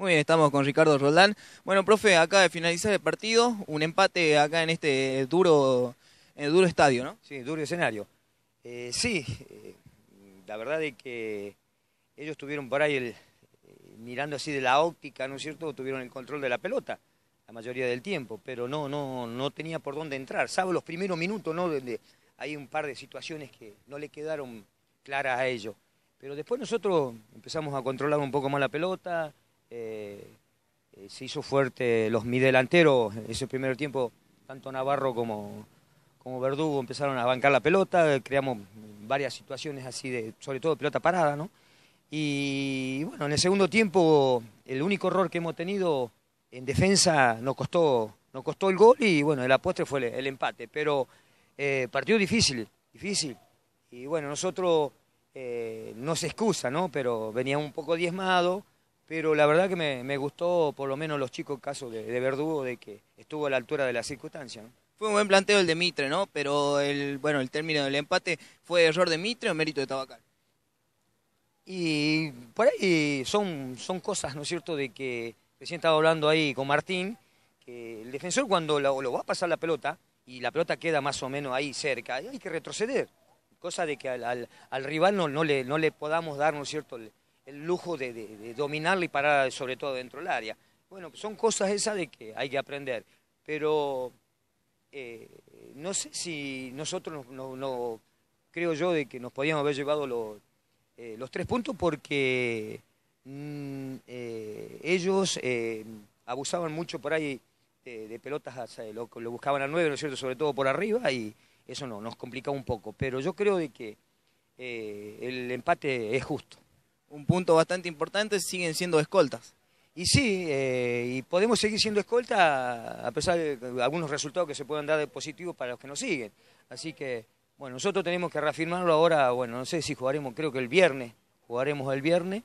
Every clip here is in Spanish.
Muy bien, estamos con Ricardo Roldán. Bueno, profe, acá de finalizar el partido, un empate acá en este duro, el duro estadio, ¿no? Sí, duro escenario. Eh, sí, eh, la verdad es que ellos tuvieron por ahí eh, mirando así de la óptica, ¿no es cierto? Tuvieron el control de la pelota la mayoría del tiempo, pero no, no, no tenía por dónde entrar. Salvo los primeros minutos, ¿no? Donde hay un par de situaciones que no le quedaron claras a ellos. Pero después nosotros empezamos a controlar un poco más la pelota, eh, eh, se hizo fuerte los mi delanteros, ese primer tiempo, tanto Navarro como, Verdugo empezaron a bancar la pelota, creamos varias situaciones así, de, sobre todo de pelota parada, Y bueno, en el segundo tiempo, el único error que hemos tenido en defensa nos costó, costó el gol y bueno, el apuestre fue el, empate, pero partió eh, partido difícil, difícil. Y bueno, nosotros no se excusa, ¿no? Pero veníamos un poco diezmado pero la verdad que me, gustó, por lo menos los chicos, casos de, Verdugo, de que estuvo a la altura de las circunstancias. Fue un buen planteo el de Mitre, ¿no? Pero el, bueno, el término del empate fue error de Mitre o mérito de Tabacal. Y por ahí son, son cosas, ¿no es cierto?, de que recién estaba hablando ahí con Martín, que el defensor cuando lo, lo va a pasar la pelota y la pelota queda más o menos ahí cerca, hay que retroceder. Cosa de que al, al, rival no, no, le, no le podamos dar, ¿no es cierto?, el lujo de, de, y parar sobre todo dentro del área. Bueno, son cosas esas de que hay que aprender, pero eh, no sé si nosotros no, creo yo de que nos podíamos haber llevado eh, los, tres puntos porque mm, eh, ellos abusaban mucho por ahí de, pelotas, lo, buscaban a nueve, ¿no es cierto?, sobre todo por arriba y eso no, nos complicaba un poco, pero yo creo de que el empate es justo un punto bastante importante, siguen siendo escoltas. Y sí, eh, y podemos seguir siendo escolta a pesar de algunos resultados que se puedan dar de positivos para los que nos siguen. Así que, bueno, nosotros tenemos que reafirmarlo ahora, bueno, no sé si jugaremos, creo que el viernes, jugaremos el viernes,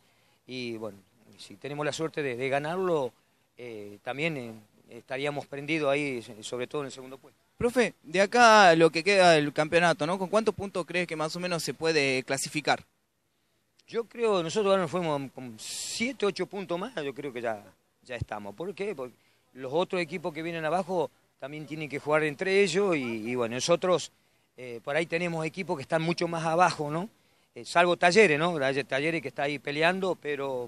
y bueno, si tenemos la suerte de, ganarlo, eh, también eh, estaríamos prendidos ahí, sobre todo en el segundo puesto. Profe, de acá lo que queda del campeonato, ¿no? ¿Con cuántos puntos crees que más o menos se puede clasificar? Yo creo, nosotros ahora nos fuimos con 7, 8 puntos más, yo creo que ya, ya estamos. ¿Por qué? Porque los otros equipos que vienen abajo también tienen que jugar entre ellos y, bueno, nosotros eh, por ahí tenemos equipos que están mucho más abajo, ¿no? Eh, salvo Talleres, ¿no? Talleres que está ahí peleando, pero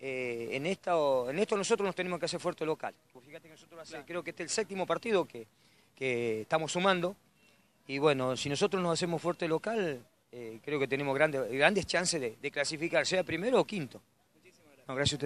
eh, en, esto, en esto nosotros nos tenemos que hacer fuerte local. Pues fíjate que nosotros creo que este es el séptimo partido que estamos sumando y bueno, si nosotros nos hacemos fuerte local eh, creo que tenemos grandes, grandes chances de, clasificar, sea primero o quinto. Muchísimas gracias.